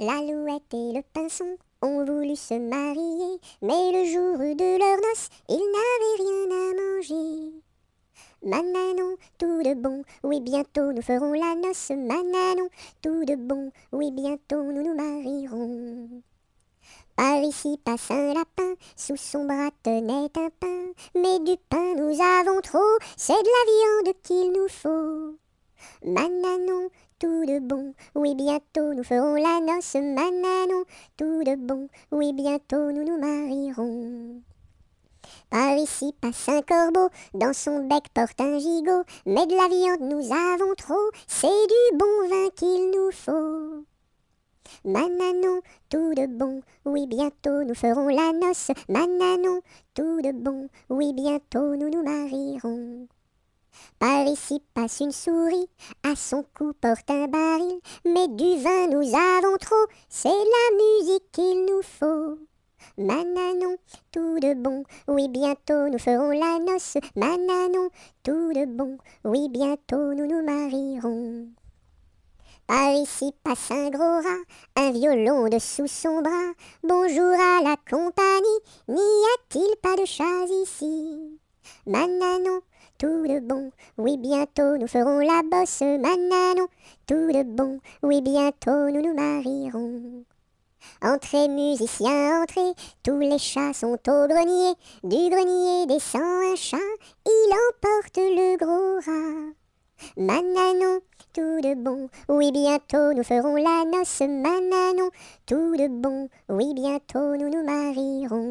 L'alouette et le pinson ont voulu se marier, mais le jour de leur noce, ils n'avaient rien à manger. Mananon, tout de bon, oui bientôt nous ferons la noce. Mananon, tout de bon, oui bientôt nous nous marierons. Par ici passe un lapin, sous son bras tenait un pain, mais du pain nous avons trop, c'est de la viande qu'il nous faut. Mananon, tout de bon, oui bientôt nous ferons la noce, Mananon, tout de bon, oui bientôt nous nous marierons. Par ici passe un corbeau, dans son bec porte un gigot, mais de la viande nous avons trop, c'est du bon vin qu'il nous faut. Mananon, tout de bon, oui bientôt nous ferons la noce, Mananon, tout de bon, oui bientôt nous nous marierons. Par ici passe une souris, à son cou porte un baril, mais du vin nous avons trop, c'est la musique qu'il nous faut. Mananon, tout de bon, oui bientôt nous ferons la noce. Mananon, tout de bon, oui bientôt nous nous marierons. Par ici passe un gros rat, un violon dessous son bras. Bonjour à la compagnie, n'y a-t-il pas de chasse ici Mananon, tout de bon, oui bientôt nous ferons la bosse mananon, tout de bon, oui bientôt nous nous marierons. Entrez musiciens, entrez, tous les chats sont au grenier, du grenier descend un chat, il emporte le gros rat. Mananon, tout de bon, oui bientôt nous ferons la noce, Mananon, tout de bon, oui bientôt nous nous marierons.